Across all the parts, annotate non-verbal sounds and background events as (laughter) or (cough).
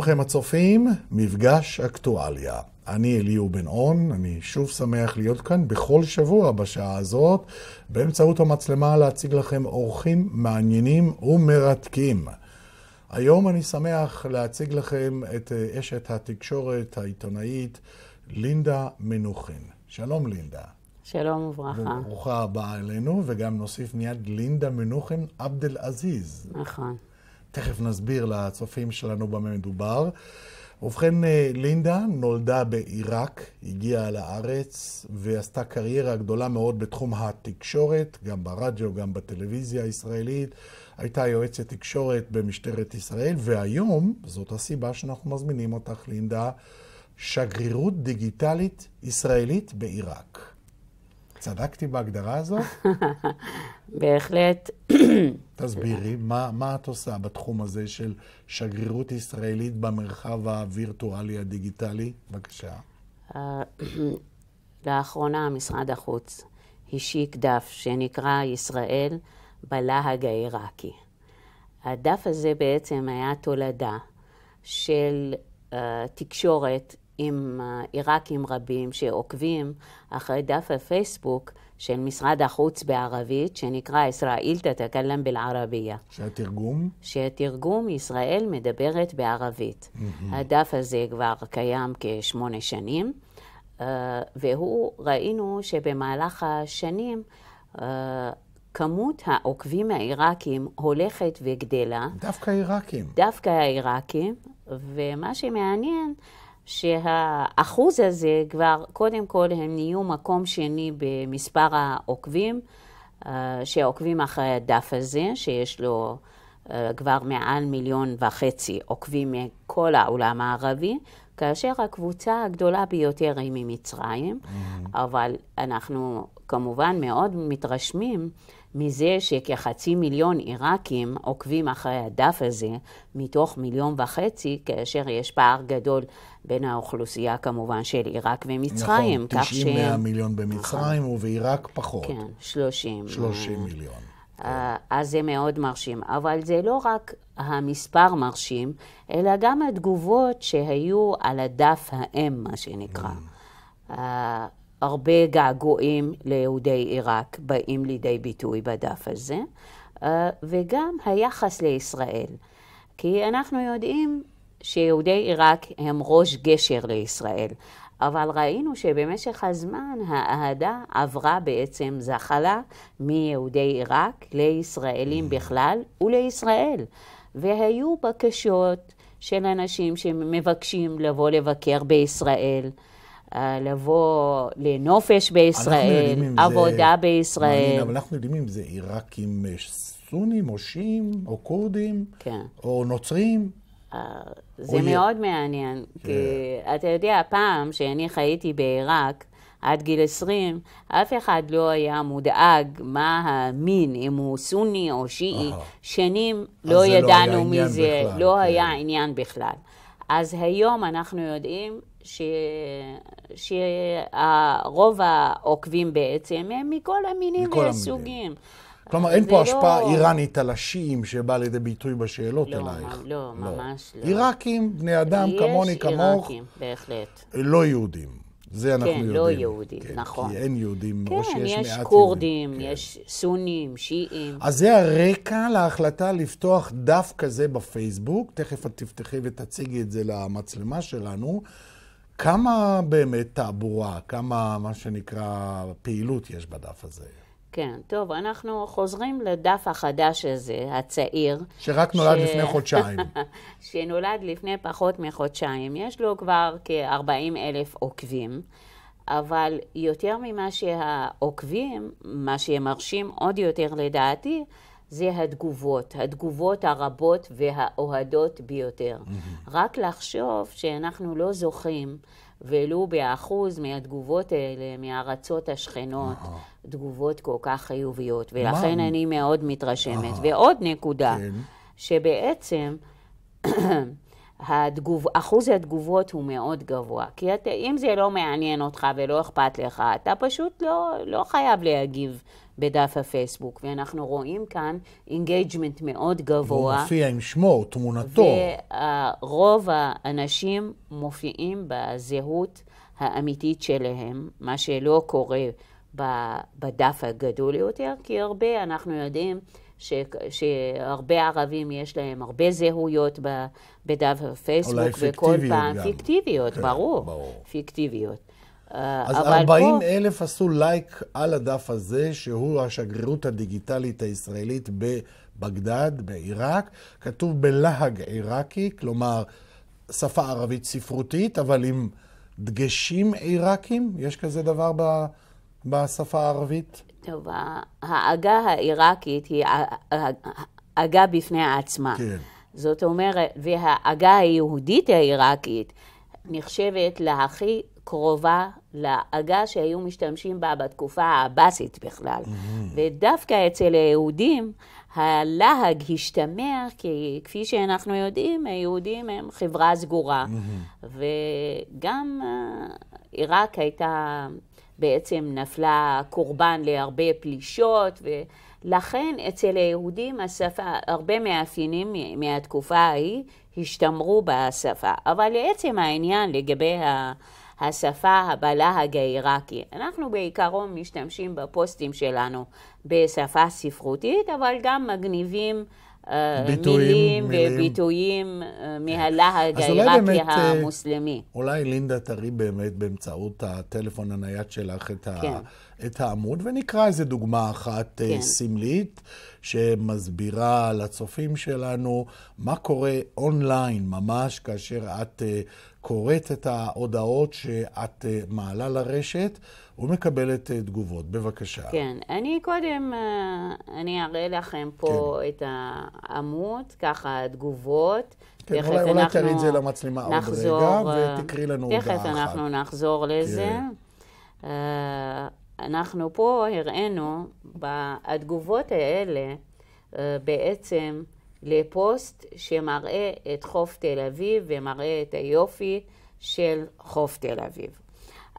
לכם הצופים, מפגש אקטואליה. אני אליהו בן-און, אני שוב שמח להיות כאן בכל שבוע בשעה הזאת, באמצעות המצלמה להציג לכם אורחים מעניינים ומרתקים. היום אני שמח להציג לכם את אה, אשת התקשורת העיתונאית לינדה מנוחין. שלום לינדה. שלום וברכה. וברוכה הבאה אלינו, וגם נוסיף מיד לינדה מנוחין עבד אל-עזיז. נכון. תכף נסביר לצופים שלנו במה מדובר. ובכן, אה, לינדה נולדה בעיראק, הגיעה לארץ ועשתה קריירה גדולה מאוד בתחום התקשורת, גם ברדיו, גם בטלוויזיה הישראלית. הייתה יועצת תקשורת במשטרת ישראל, והיום, זאת הסיבה שאנחנו מזמינים אותך, לינדה, שגרירות דיגיטלית ישראלית בעיראק. צדקתי בהגדרה הזאת? (laughs) בהחלט. תסבירי, מה, מה את עושה בתחום הזה של שגרירות ישראלית במרחב הווירטואלי הדיגיטלי? בבקשה. אה, (clears throat) לאחרונה משרד החוץ השיק דף שנקרא ישראל בלהג העיראקי. הדף הזה בעצם היה תולדה של uh, תקשורת עם עיראקים רבים שעוקבים אחרי דף הפייסבוק של משרד החוץ בערבית, שנקרא ישראל תתקלם בלערבייה. שהתרגום? שהתרגום ישראל מדברת בערבית. Mm-hmm. הדף הזה כבר קיים כשמונה שנים, אה, והוא, ראינו שבמהלך השנים אה, כמות העוקבים העיראקים הולכת וגדלה. דווקא העיראקים. דווקא העיראקים, ומה שמעניין... שהאחוז הזה כבר, קודם כל, הם נהיו מקום שני במספר העוקבים, אה, שעוקבים אחרי הדף הזה, שיש לו אה, כבר מעל מיליון וחצי עוקבים מכל העולם הערבי, כאשר הקבוצה הגדולה ביותר היא ממצרים, mm-hmm. אבל אנחנו כמובן מאוד מתרשמים מזה שכחצי מיליון עיראקים עוקבים אחרי הדף הזה מתוך מיליון וחצי, כאשר יש פער גדול בין האוכלוסייה כמובן של עיראק ומצרים. נכון, 90 100 שהם... מיליון במצרים נכון. ובעיראק פחות. כן, 30. 30 מיליון. כן. אה, אז זה מאוד מרשים. אבל זה לא רק המספר מרשים, אלא גם התגובות שהיו על הדף האם, מה שנקרא. כן. אה, הרבה געגועים ליהודי עיראק באים לידי ביטוי בדף הזה, אה, וגם היחס לישראל. כי אנחנו יודעים שיהודי עיראק הם ראש גשר לישראל. אבל ראינו שבמשך הזמן האהדה עברה בעצם זחלה מיהודי עיראק לישראלים mm. בכלל ולישראל. והיו בקשות של אנשים שמבקשים לבוא לבקר בישראל. אה, לבוא לנופש בישראל, עבודה זה... בישראל. מעניין, אבל אנחנו יודעים אם זה עיראקים אה, סונים או שיעים או כורדים כן. או נוצרים. אה, זה מאוד מעניין, כן. כי אתה יודע, פעם שאני חייתי בעיראק, עד גיל 20, אף אחד לא היה מודאג מה המין, אם הוא סוני או שיעי. שנים לא, לא ידענו מי זה, בכלל, לא כן. היה עניין בכלל. אז היום אנחנו יודעים ש... שרוב העוקבים בעצם הם מכל המינים מכל והסוגים. המינים. כלומר, אין פה לא- השפעה לא... איראנית על השיעים שבאה לידי ביטוי בשאלות לא, אלייך. לא, לא, ממש לא. עיראקים, בני אדם, כמוני, כמוך. יש עיראקים, בהחלט. לא יהודים. זה אנחנו כן, לא יודעים. לא יהודים, כן, לא יהודים, נכון. כי אין יהודים, כן, או שיש מעט יהודים. כן, יש כורדים, יש סונים, שיעים. אז זה הרקע להחלטה לפתוח דף כזה בפייסבוק, תכף את תפתחי ותציגי את זה למצלמה שלנו. כמה באמת תעבורה, כמה, מה שנקרא, פעילות יש בדף הזה? כן, טוב, אנחנו חוזרים לדף החדש הזה, הצעיר. שרק נולד ש... לפני חודשיים. (laughs) שנולד לפני פחות מחודשיים. יש לו כבר כ-40 אלף עוקבים, אבל יותר ממה שהעוקבים, מה שמרשים עוד יותר לדעתי, זה התגובות, התגובות הרבות והאוהדות ביותר. Mm-hmm. רק לחשוב שאנחנו לא זוכים ולו באחוז מהתגובות האלה, מהארצות השכנות, Aha. תגובות כל כך חיוביות. ולכן מה? אני מאוד מתרשמת. Aha. ועוד נקודה, כן. שבעצם (clears throat) התגוב, אחוז התגובות הוא מאוד גבוה. כי את, אם זה לא מעניין אותך ולא אכפת לך, אתה פשוט לא, לא חייב להגיב בדף הפייסבוק, ואנחנו רואים כאן אינגייג'מנט מאוד גבוה. הוא מופיע עם שמו, תמונתו. ורוב האנשים מופיעים בזהות האמיתית שלהם, מה שלא קורה בדף הגדול יותר, כי הרבה, אנחנו יודעים ש, שהרבה ערבים יש להם הרבה זהויות בדף הפייסבוק, וכל פעם גם. פיקטיביות, כן, ברור, ברור, פיקטיביות. אז 40 פה... אלף עשו לייק על הדף הזה, שהוא השגרירות הדיגיטלית הישראלית בבגדד, בעיראק. כתוב בלהג עיראקי, כלומר, שפה ערבית ספרותית, אבל עם דגשים עיראקים? יש כזה דבר ב... בשפה הערבית? טוב, העגה העיראקית היא עגה בפני עצמה. כן. זאת אומרת, והעגה היהודית העיראקית נחשבת להכי קרובה לעגה שהיו משתמשים בה בתקופה העבאסית בכלל. Mm-hmm. ודווקא אצל היהודים, הלהג השתמע, כי כפי שאנחנו יודעים, היהודים הם חברה סגורה. Mm-hmm. וגם אה, עיראק הייתה, בעצם נפלה קורבן להרבה פלישות, ולכן אצל היהודים השפה, הרבה מאפיינים מהתקופה ההיא השתמרו בשפה. אבל לעצם העניין לגבי ה... השפה הבלהג העיראקי. אנחנו בעיקרון משתמשים בפוסטים שלנו בשפה ספרותית, אבל גם מגניבים אה, ביטויים, מילים, מילים וביטויים אה, כן. מהלה העיראקי אה, המוסלמי. אולי לינדה תראי באמת באמצעות הטלפון הנייד שלך את, כן. ה, את העמוד, ונקרא איזה דוגמה אחת כן. סמלית, שמסבירה לצופים שלנו מה קורה אונליין ממש כאשר את קוראת את ההודעות שאת אה, מעלה לרשת ומקבלת אה, תגובות. בבקשה. כן, אני קודם, אה, אני אראה לכם פה כן. את העמוד, ככה התגובות. כן, תכף אולי, אולי תראי את זה למצלמה נחזור, עוד רגע, ותקריא לנו הודעה אחת. תכף אנחנו נחזור כן. לזה. כן. אנחנו פה הראינו, בתגובות האלה, בעצם, לפוסט שמראה את חוף תל אביב ומראה את היופי של חוף תל אביב.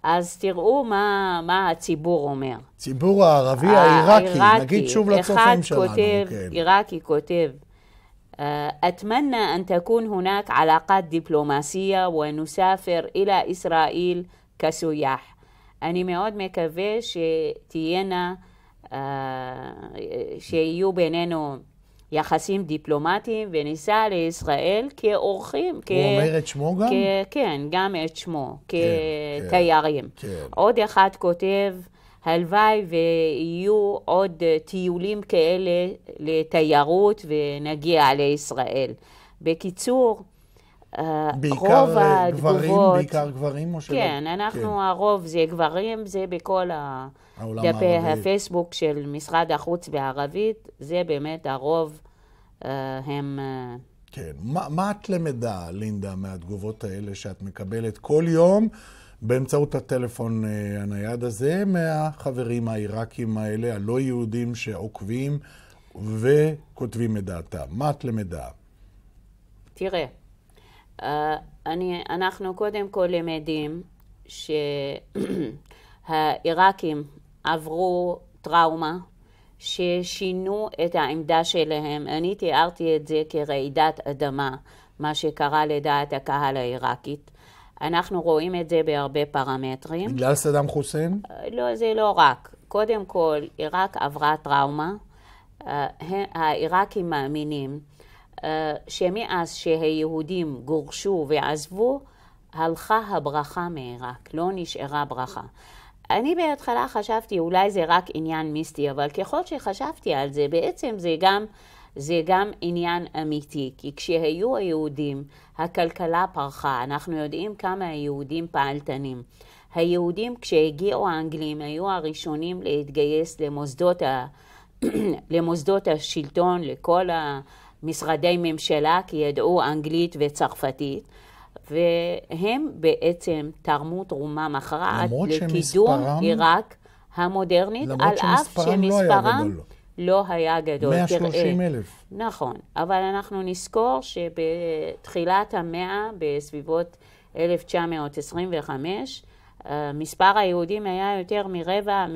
אז תראו מה, מה הציבור אומר. ציבור הערבי העיראקי, נגיד שוב לצופים שלנו. אחד כן. עיראקי כותב, أتمنى أن تكون هناك علاقات דיפלומטיה ונוספר אלא ישראל כסויח. אני מאוד מקווה שתהיינה, אה, שיהיו בינינו יחסים דיפלומטיים וניסה לישראל כאורחים. הוא כ... אומר את שמו גם? כ... כן, גם את שמו, כן, כתיירים. כן. כן. עוד אחד כותב, הלוואי ויהיו עוד טיולים כאלה לתיירות ונגיע לישראל. בקיצור, אה, בעיקר רוב אה, גברים, התגובות... בעיקר גברים או שלא? כן, אנחנו, כן. הרוב זה גברים, זה בכל ה... דפי הערבי. הפייסבוק של משרד החוץ בערבית, זה באמת הרוב אה, הם... אה, כן. ما, מה את למדה, לינדה, מהתגובות האלה שאת מקבלת כל יום באמצעות הטלפון אה, הנייד הזה, מהחברים העיראקים האלה, הלא יהודים שעוקבים וכותבים את דעתם? מה את למדה? תראה, אני, אנחנו קודם כל למדים שהעיראקים (clears throat) עברו טראומה, ששינו את העמדה שלהם. אני תיארתי את זה כרעידת אדמה, מה שקרה לדעת הקהל העיראקית. אנחנו רואים את זה בהרבה פרמטרים. בגלל סדאם חוסיין? אה, לא, זה לא רק. קודם כל, עיראק עברה טראומה. אה, העיראקים מאמינים אה, שמאז שהיהודים גורשו ועזבו, הלכה הברכה מעיראק, לא נשארה ברכה. אני בהתחלה חשבתי, אולי זה רק עניין מיסטי, אבל ככל שחשבתי על זה, בעצם זה גם, זה גם עניין אמיתי. כי כשהיו היהודים, הכלכלה פרחה. אנחנו יודעים כמה היהודים פעלתנים. היהודים, כשהגיעו האנגלים, היו הראשונים להתגייס למוסדות, ה... (clears throat) למוסדות השלטון, לכל משרדי ממשלה, כי ידעו אנגלית וצרפתית. והם בעצם תרמו תרומה מכרעת לקידום עיראק המודרנית, על אף שמספרם לא היה גדול. 130 לא אלף. נכון, אבל אנחנו נזכור שבתחילת המאה, בסביבות 1925, מספר היהודים היה יותר מרבע, מ,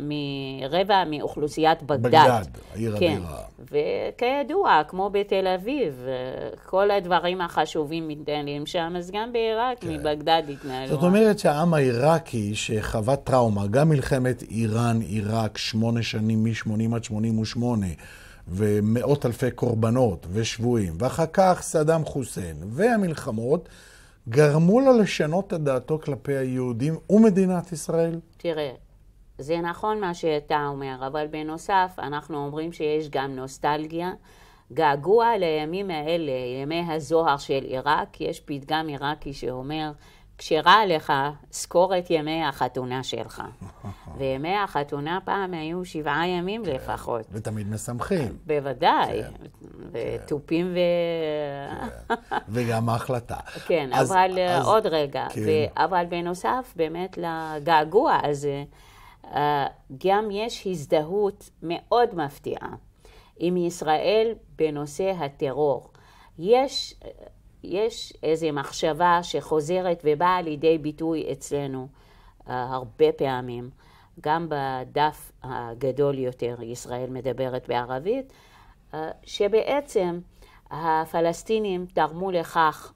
מרבע מאוכלוסיית בגדד. בגדד, עיר כן. הבירה. וכידוע, כמו בתל אביב, כל הדברים החשובים מתנהלים שם, אז גם בעיראק כן. מבגדד התנהלו. זאת אומרת שהעם העיראקי שחווה טראומה, גם מלחמת איראן-עיראק, שמונה שנים, מ-80 עד 88, ומאות אלפי קורבנות ושבויים, ואחר כך סדאם חוסיין והמלחמות, גרמו לו לשנות את דעתו כלפי היהודים ומדינת ישראל? תראה, זה נכון מה שאתה אומר, אבל בנוסף, אנחנו אומרים שיש גם נוסטלגיה. געגוע לימים האלה, ימי הזוהר של עיראק, יש פתגם עיראקי שאומר, כשרה עליך, סקור את ימי החתונה שלך. (laughs) וימי החתונה פעם היו שבעה ימים כן. לפחות. ותמיד משמחים. בוודאי. כן, ותופים כן. ו... כן, וגם ההחלטה. (laughs) כן, אז, אבל אה, אז... עוד רגע. כן. ו... אבל בנוסף, באמת לגעגוע הזה, אה, גם יש הזדהות מאוד מפתיעה עם ישראל בנושא הטרור. יש יש איזו מחשבה שחוזרת ובאה לידי ביטוי אצלנו uh, הרבה פעמים, גם בדף הגדול יותר, ישראל מדברת בערבית, uh, שבעצם הפלסטינים תרמו לכך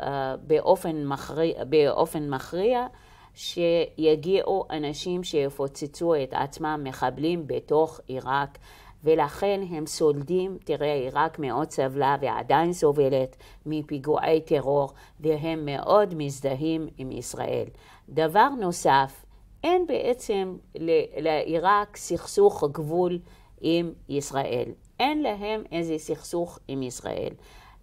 אה, באופן מכריע, באופן מכריע שיגיעו אנשים שיפוצצו את עצמם, מחבלים בתוך עיראק. ולכן הם סולדים, תראה, עיראק מאוד סבלה ועדיין סובלת מפיגועי טרור, והם מאוד מזדהים עם ישראל. דבר נוסף, אין בעצם לעיראק סכסוך גבול עם ישראל. אין להם איזה סכסוך עם ישראל.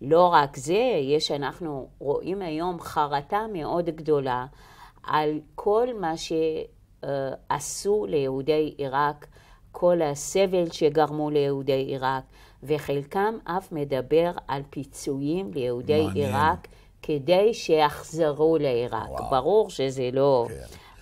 לא רק זה, יש, אנחנו רואים היום חרטה מאוד גדולה על כל מה שעשו אה, ליהודי עיראק כל הסבל שגרמו ליהודי עיראק, וחלקם אף מדבר על פיצויים ליהודי מעניין. עיראק כדי שיחזרו לעיראק. וואו. ברור שזה לא... כן.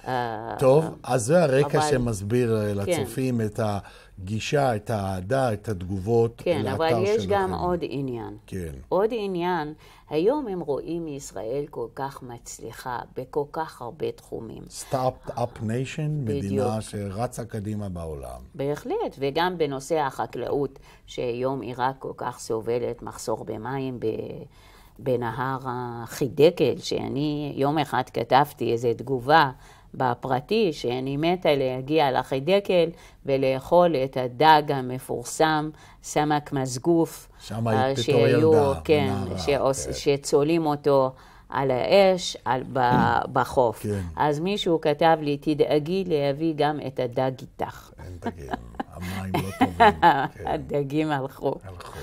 Uh, טוב, אז זה הרקע אבל... שמסביר אה, כן. לצופים כן. את ה... הגישה, את האהדה, את התגובות כן, לאתר שלכם. כן, אבל יש שלכם. גם עוד עניין. כן. עוד עניין, היום הם רואים ישראל כל כך מצליחה בכל כך הרבה תחומים. סטארט-אפ ניישן, מדינה שרצה קדימה בעולם. בהחלט, וגם בנושא החקלאות, שהיום עיראק כל כך סובלת מחסור במים ב... בנהר החידקל, שאני יום אחד כתבתי איזו תגובה בפרטי, שאני מתה להגיע לחידקל ולאכול את הדג המפורסם, סמק מזגוף. שם אה, היית בתור שיהיו, ילדה. כן, שעוש, כן, שצולים אותו. על האש, על, ב, (coughs) בחוף. כן. אז מישהו כתב לי, תדאגי להביא גם את הדג איתך. אין דגים, המים לא טובים. (laughs) כן. הדגים הלכו. הלכו.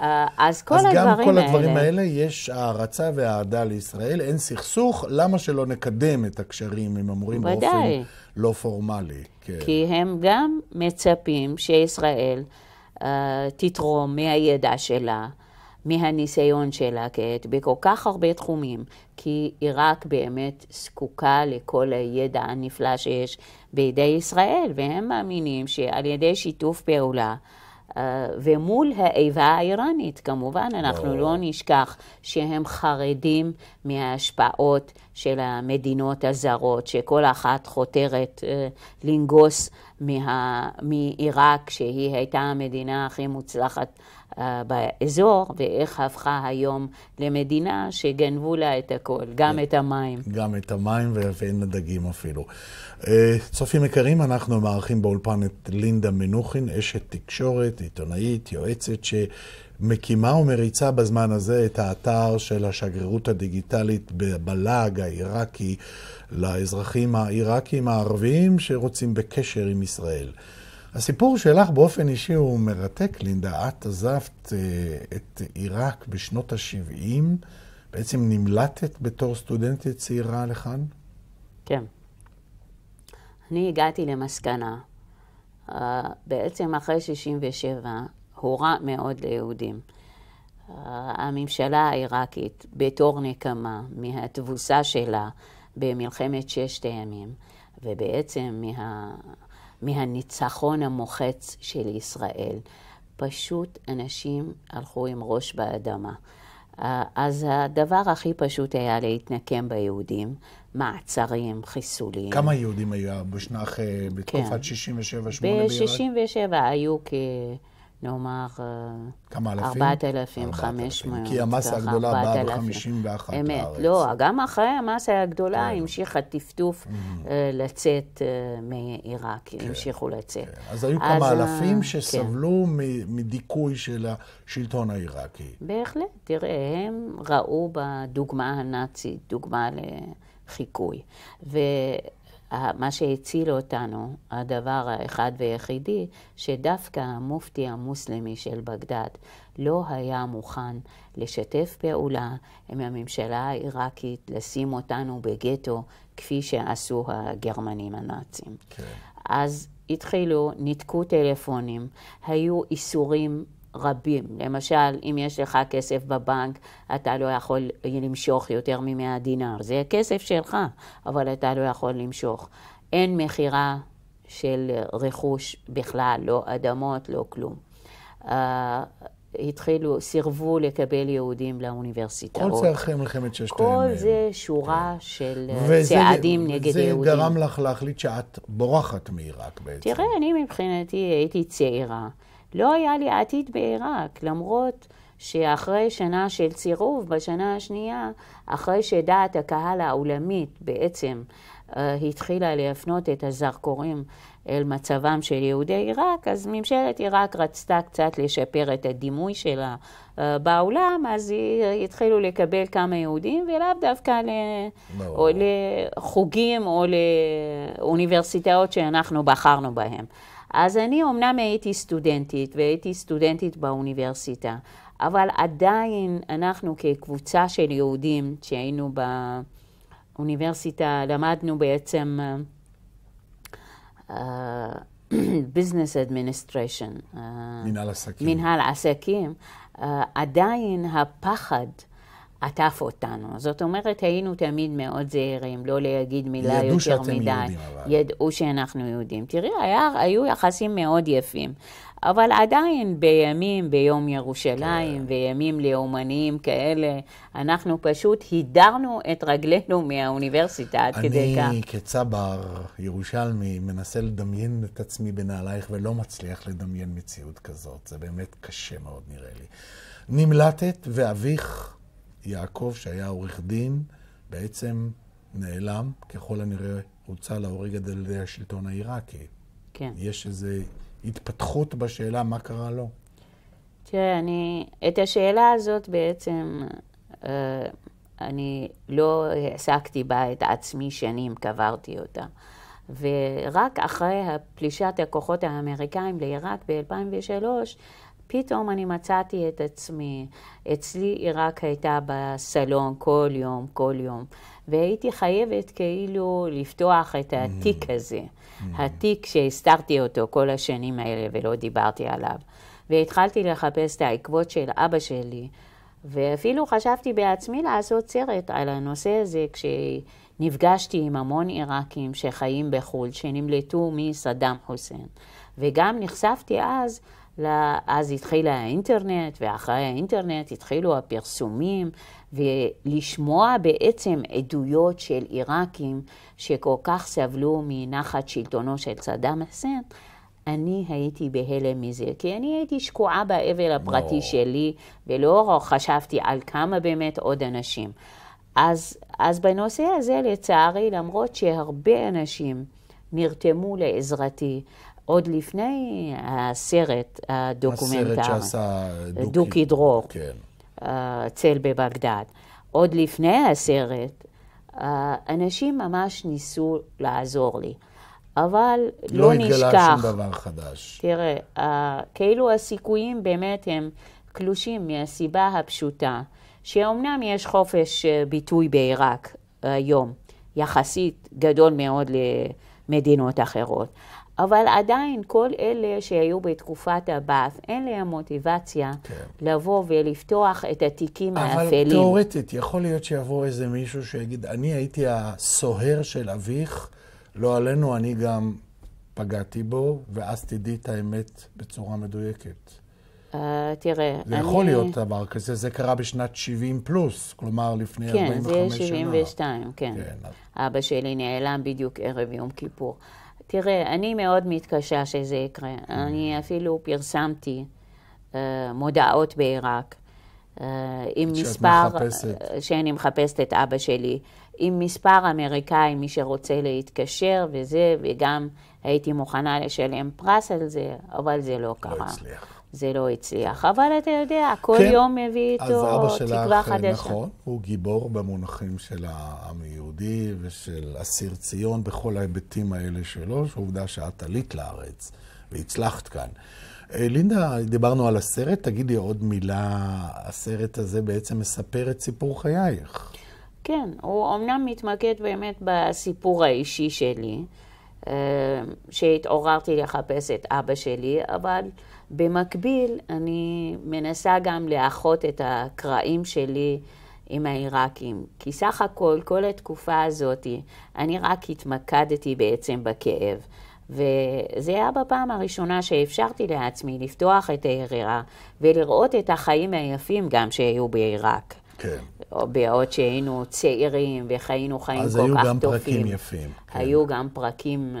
אה, אז כל אז הדברים האלה... אז גם כל הדברים האלה, האלה יש הערצה ואהדה לישראל, אין סכסוך, למה שלא נקדם את הקשרים עם המורים בוודאי. באופן לא פורמלי? כן. כי הם גם מצפים שישראל uh, תתרום מהידע שלה, מהניסיון שלה כעת, בכל כך הרבה תחומים, כי עיראק באמת זקוקה לכל הידע הנפלא שיש בידי ישראל, והם מאמינים שעל ידי שיתוף פעולה, אה, ומול האיבה האיראנית, כמובן, אנחנו לא נשכח שהם חרדים מההשפעות של המדינות הזרות, שכל אחת חותרת אה, לנגוס מעיראק, שהיא הייתה המדינה הכי מוצלחת אה, באזור, ואיך הפכה היום למדינה שגנבו לה את הכל, גם כן. את המים. גם את המים ואין הדגים אפילו. אה, צופים יקרים, אנחנו מארחים באולפן את לינדה מנוחין, אשת תקשורת, עיתונאית, יועצת, שמקימה ומריצה בזמן הזה את האתר של השגרירות הדיגיטלית בלאג העיראקי לאזרחים העיראקים הערבים שרוצים בקשר עם ישראל. הסיפור שלך באופן אישי הוא מרתק, לינדה. את עזבת אה, את עיראק בשנות ה-70, בעצם נמלטת בתור סטודנטית צעירה לכאן? כן. אני הגעתי למסקנה, אה, בעצם אחרי 67, הורע מאוד ליהודים. אה, הממשלה העיראקית, בתור נקמה מהתבוסה שלה במלחמת ששת הימים, ובעצם מה... מהניצחון המוחץ של ישראל. פשוט אנשים הלכו עם ראש באדמה. אז הדבר הכי פשוט היה להתנקם ביהודים, מעצרים, חיסולים. כמה יהודים היו בשנ"ח, אה, בתקופת כן. 67-8 בעיראק? ב-67 היו כ... נאמר, אה, כמה אלפים? 4,500. כי המסה הגדולה באה ב-51 אמת, לא, גם אחרי המסה הגדולה כן. המשיך הטפטוף mm. אה, לצאת אה, מעיראק, כן, המשיכו לצאת. כן. אז היו כמה אלפים שסבלו מדיכוי של השלטון העיראקי. בהחלט, תראה, הם ראו בדוגמה הנאצית דוגמה לחיקוי. מה שהציל אותנו, הדבר האחד והיחידי, שדווקא המופתי המוסלמי של בגדד לא היה מוכן לשתף פעולה עם הממשלה העיראקית, לשים אותנו בגטו, כפי שעשו הגרמנים הנאצים. כן. אז התחילו, ניתקו טלפונים, היו איסורים רבים. למשל, אם יש לך כסף בבנק, אתה לא יכול למשוך יותר מ-100 דינר. זה כסף שלך, אבל אתה לא יכול למשוך. אין מכירה של רכוש בכלל, לא אדמות, לא כלום. Uh, התחילו, סירבו לקבל יהודים לאוניברסיטאות. כל זה אחרי מלחמת ששת הימים. כל זה שורה כן. של אה, וזה, צעדים נגד זה יהודים. וזה גרם לך להחליט שאת בורחת מעיראק בעצם. תראה, אני מבחינתי הייתי צעירה. לא היה לי עתיד בעיראק, למרות שאחרי שנה של צירוף, בשנה השנייה, אחרי שדעת הקהל העולמית בעצם uh, התחילה להפנות את הזרקורים אל מצבם של יהודי עיראק, אז ממשלת עיראק רצתה קצת לשפר את הדימוי שלה uh, בעולם, אז היא, אה, התחילו לקבל כמה יהודים, ולאו דווקא ל, no. או לחוגים או לאוניברסיטאות שאנחנו בחרנו בהם. אז אני אומנם הייתי סטודנטית, והייתי סטודנטית באוניברסיטה, אבל עדיין אנחנו כקבוצה של יהודים שהיינו באוניברסיטה, למדנו בעצם ביזנס אה, אדמיניסטריישן. אה, (clears throat) אה, מנהל עסקים. מנהל עסקים. עדיין הפחד עטף אותנו. זאת אומרת, היינו תמיד מאוד זהירים, לא להגיד מילה יותר מדי. ידעו שאתם יהודים, אבל. ידעו שאנחנו יהודים. תראי, היה, היו יחסים מאוד יפים. אבל עדיין בימים, ביום ירושלים, כן. בימים לאומניים כאלה, אנחנו פשוט הידרנו את רגלינו מהאוניברסיטה עד כדי כך. אני כצבר ירושלמי מנסה לדמיין את עצמי בנעלייך ולא מצליח לדמיין מציאות כזאת. זה באמת קשה מאוד נראה לי. נמלטת ואביך יעקב, שהיה עורך דין, בעצם נעלם, ככל הנראה הוצא להורג על ידי השלטון העיראקי. כן. יש איזו התפתחות בשאלה מה קרה לו. תראה, אני, את השאלה הזאת בעצם, אה, אני לא העסקתי בה את עצמי שנים, קברתי אותה. ורק אחרי פלישת הכוחות האמריקאים לעיראק ב-2003, פתאום אני מצאתי את עצמי, אצלי היא רק הייתה בסלון כל יום, כל יום, והייתי חייבת כאילו לפתוח את mm. התיק הזה, mm. התיק שהסתרתי אותו כל השנים האלה ולא דיברתי עליו. והתחלתי לחפש את העקבות של אבא שלי, ואפילו חשבתי בעצמי לעשות סרט על הנושא הזה כשנפגשתי עם המון עיראקים שחיים בחו"ל, שנמלטו מסדאם חוסיין. וגם נחשפתי אז אז התחיל האינטרנט, ואחרי האינטרנט התחילו הפרסומים, ולשמוע בעצם עדויות של עיראקים שכל כך סבלו מנחת שלטונו של סדאם חסן, אני הייתי בהלם מזה, כי אני הייתי שקועה באבל הפרטי no. שלי, ולא חשבתי על כמה באמת עוד אנשים. אז, אז בנושא הזה, לצערי, למרות שהרבה אנשים נרתמו לעזרתי עוד לפני הסרט הדוקומנטרי. הסרט שעשה דוקי. דרור. כן. צל בבגדד. עוד לפני הסרט, אנשים ממש ניסו לעזור לי. אבל לא, לא נשכח. לא התגלה שום דבר חדש. תראה, אה, כאילו הסיכויים באמת הם קלושים מהסיבה הפשוטה, שאומנם יש חופש אה, ביטוי בעיראק היום, יחסית גדול מאוד למדינות אחרות, אבל עדיין כל אלה שהיו בתקופת הבאס, אין להם מוטיבציה כן. לבוא ולפתוח את התיקים אבל האפלים. אבל תיאורטית, יכול להיות שיבוא איזה מישהו שיגיד, אני הייתי הסוהר של אביך, לא עלינו, אני גם פגעתי בו, ואז תדעי את האמת בצורה מדויקת. Uh, תראה, זה אני... זה יכול להיות דבר כזה, זה קרה בשנת 70 פלוס, כלומר לפני כן, 45 שנה. כן, זה 72, כן. כן. אבא שלי נעלם בדיוק ערב יום כיפור. תראה, אני מאוד מתקשה שזה יקרה. Mm. hmm אני אפילו פרסמתי uh, מודעות בעיראק uh, עם מספר... שאת מחפשת. אה, שאני מחפשת את אבא שלי, עם מספר אמריקאי, מי שרוצה להתקשר וזה, וגם הייתי מוכנה לשלם פרס על זה, אבל זה לא, לא קרה. לא הצליח. זה לא הצליח. אבל אתה יודע, כל כן. יום מביא איתו תקווה חדשה. אז אבא שלך, נכון, הוא גיבור במונחים של העם היהודי ושל אסיר ציון בכל ההיבטים האלה שלו, שעובדה שאת עלית לארץ והצלחת כאן. אה, לינדה, דיברנו על הסרט, תגידי עוד מילה. הסרט הזה בעצם מספר את סיפור חייך. כן, הוא אמנם מתמקד באמת בסיפור האישי שלי, אה, שהתעוררתי לחפש את אבא שלי, אבל... במקביל, אני מנסה גם לאחות את הקרעים שלי עם העיראקים, כי סך הכל, כל התקופה הזאת, אני רק התמקדתי בעצם בכאב. וזה היה בפעם הראשונה שאפשרתי לעצמי לפתוח את העירה ולראות את החיים היפים גם שהיו בעיראק. כן. בעוד שהיינו צעירים וחיינו חיים כל כך טובים. אז היו גם פרקים יפים. כן. היו גם פרקים...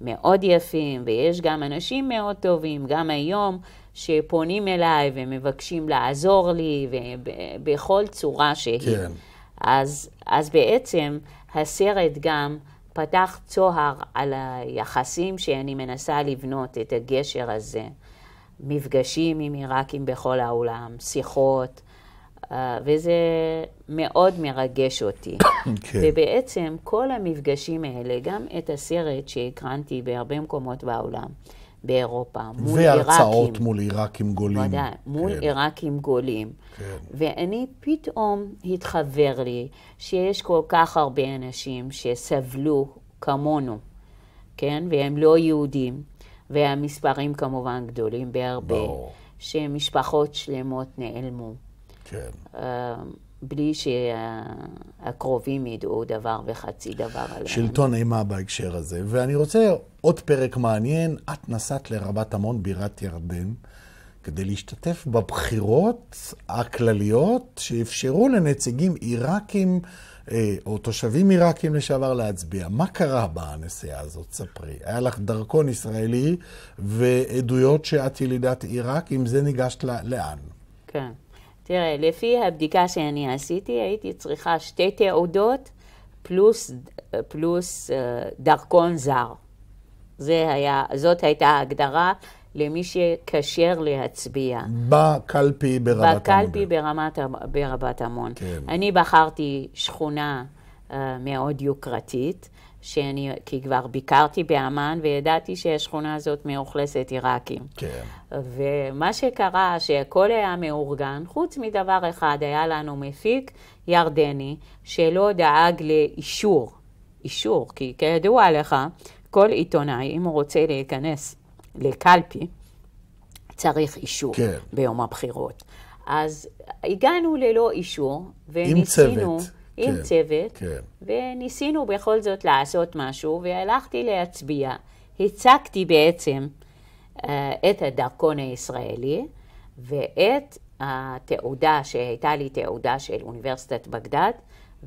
מאוד יפים, ויש גם אנשים מאוד טובים, גם היום, שפונים אליי ומבקשים לעזור לי, ובכל צורה שהיא. כן. אז, אז בעצם הסרט גם פתח צוהר על היחסים שאני מנסה לבנות, את הגשר הזה. מפגשים עם עיראקים בכל העולם, שיחות, אה, וזה מאוד מרגש אותי. (coughs) כן. ובעצם כל המפגשים האלה, גם את הסרט שהקרנתי בהרבה מקומות בעולם, באירופה, מול עיראקים. והרצאות מול עיראקים גולים. ודאי, מול כן. עיראקים גולים. כן. ואני פתאום התחבר לי שיש כל כך הרבה אנשים שסבלו כמונו, כן? והם לא יהודים, והמספרים כמובן גדולים בהרבה, ברור. שמשפחות שלמות נעלמו. כן. אמ, בלי שהקרובים ידעו דבר וחצי דבר עליהם. שלטון אימה בהקשר הזה. ואני רוצה עוד פרק מעניין. את נסעת לרבת עמון, בירת ירדן, כדי להשתתף בבחירות הכלליות שאפשרו לנציגים עיראקים אה, או תושבים עיראקים לשעבר להצביע. מה קרה בנסיעה הזאת? ספרי. היה לך דרכון ישראלי ועדויות שאת ילידת עיראק, עם זה ניגשת לאן? כן. תראה, לפי הבדיקה שאני עשיתי, הייתי צריכה שתי תעודות פלוס, פלוס אה, דרכון זר. זה היה, זאת הייתה ההגדרה למי שכשר להצביע. בקלפי ברמת המון. בקלפי ברמת, ברבת המון. כן. אני בחרתי שכונה אה, מאוד יוקרתית. שאני, כי כבר ביקרתי באמ"ן וידעתי שהשכונה הזאת מאוכלסת עיראקים. כן. ומה שקרה, שהכל היה מאורגן, חוץ מדבר אחד, היה לנו מפיק ירדני שלא דאג לאישור. אישור, כי כידוע לך, כל עיתונאי, אם הוא רוצה להיכנס לקלפי, צריך אישור כן. ביום הבחירות. אז הגענו ללא אישור, וניסינו... עם צוות. כן, עם צוות, כן. וניסינו בכל זאת לעשות משהו, והלכתי להצביע. הצגתי בעצם uh, את הדרכון הישראלי ואת התעודה שהייתה לי תעודה של אוניברסיטת בגדד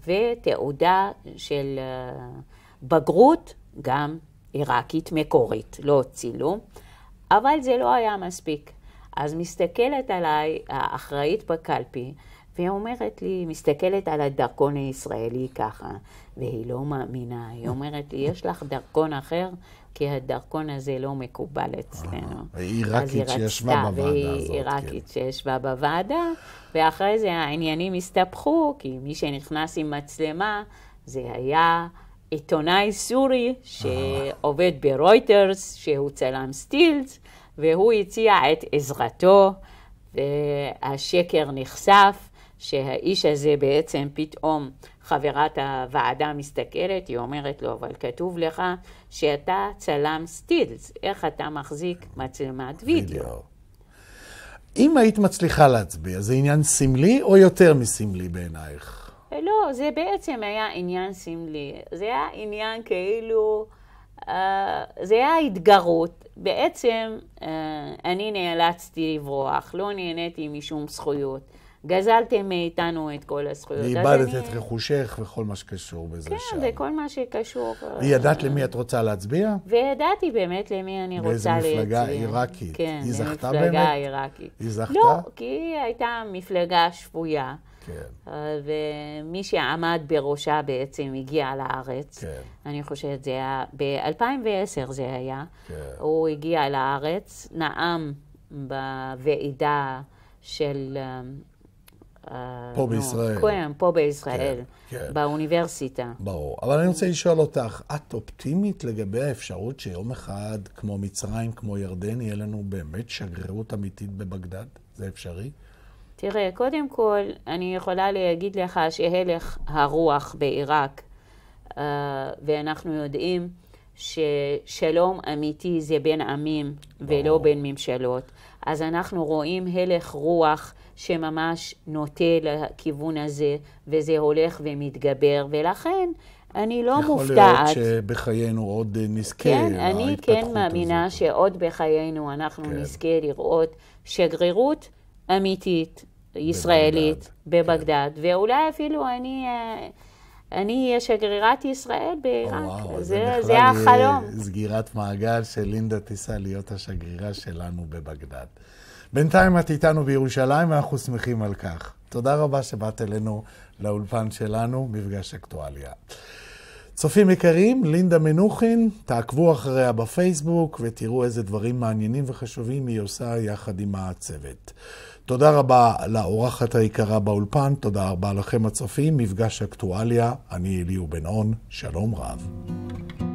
ותעודה של uh, בגרות, גם עיראקית מקורית, לא צילום, אבל זה לא היה מספיק. אז מסתכלת עליי האחראית בקלפי והיא אומרת לי, מסתכלת על הדרכון הישראלי ככה, והיא לא מאמינה. היא אומרת לי, יש לך דרכון אחר? כי הדרכון הזה לא מקובל אצלנו. אה, היא עיראקית שישבה בוועדה הזאת. והיא עיראקית כן. שישבה בוועדה, ואחרי זה העניינים הסתבכו, כי מי שנכנס עם מצלמה, זה היה עיתונאי סורי שעובד ברויטרס, שהוא צלם סטילס, והוא הציע את עזרתו, והשקר נחשף, שהאיש הזה בעצם פתאום חברת הוועדה מסתכלת, היא אומרת לו, אבל כתוב לך שאתה צלם סטילס, איך אתה מחזיק מצלמת וידאו. אם היית מצליחה להצביע, זה עניין סמלי או יותר מסמלי בעינייך? לא, זה בעצם היה עניין סמלי. זה היה עניין כאילו, אה, זה היה התגרות. בעצם אה, אני נאלצתי לברוח, לא נהניתי משום זכויות. גזלתם מאיתנו את כל הזכויות. ואיבדת את רכושך וכל מה שקשור בזה כן, שם. כן, וכל מה שקשור. אה, וידעת למי את רוצה להצביע? וידעתי באמת למי אני רוצה להצביע. באיזה מפלגה עיראקית. כן, היא זכתה באמת? מפלגה עיראקית. היא זכתה? לא, כי היא הייתה מפלגה שפויה. כן. אה, ומי שעמד בראשה בעצם הגיע לארץ. כן. אני חושבת, זה היה, ב-2010 זה היה. כן. הוא הגיע לארץ, נאם בוועידה של אה, אה, פה בישראל. כן, פה כן. בישראל, באוניברסיטה. ברור. אבל אני רוצה לשאול אותך, את אופטימית לגבי האפשרות שיום אחד, כמו מצרים, כמו ירדן, יהיה לנו באמת שגרירות אמיתית בבגדד? זה אפשרי? תראה, קודם כל, אני יכולה להגיד לך שהלך הרוח בעיראק, אה, ואנחנו יודעים ששלום אמיתי זה בין עמים ברור. ולא בין ממשלות. אז אנחנו רואים הלך רוח. שממש נוטה לכיוון הזה, וזה הולך ומתגבר, ולכן אני לא יכול מופתעת. יכול להיות שבחיינו עוד נזכה כן, אני כן מאמינה הזאת. שעוד בחיינו אנחנו כן. נזכה לראות שגרירות אמיתית ישראלית בבגדד, כן. בבגדד. כן. ואולי אפילו אני... אה, אני אהיה שגרירת ישראל בעיראק. וואו, זה, זה, זה החלום. סגירת מעגל שלינדה תיסע להיות השגרירה שלנו בבגדד. בינתיים את איתנו בירושלים, ואנחנו שמחים על כך. תודה רבה שבאת אלינו לאולפן שלנו, מפגש אקטואליה. צופים יקרים, לינדה מנוחין, תעקבו אחריה בפייסבוק ותראו איזה דברים מעניינים וחשובים היא עושה יחד עם הצוות. תודה רבה לאורחת היקרה באולפן, תודה רבה לכם הצופים, מפגש אקטואליה, אני אליהו בן-און, שלום רב.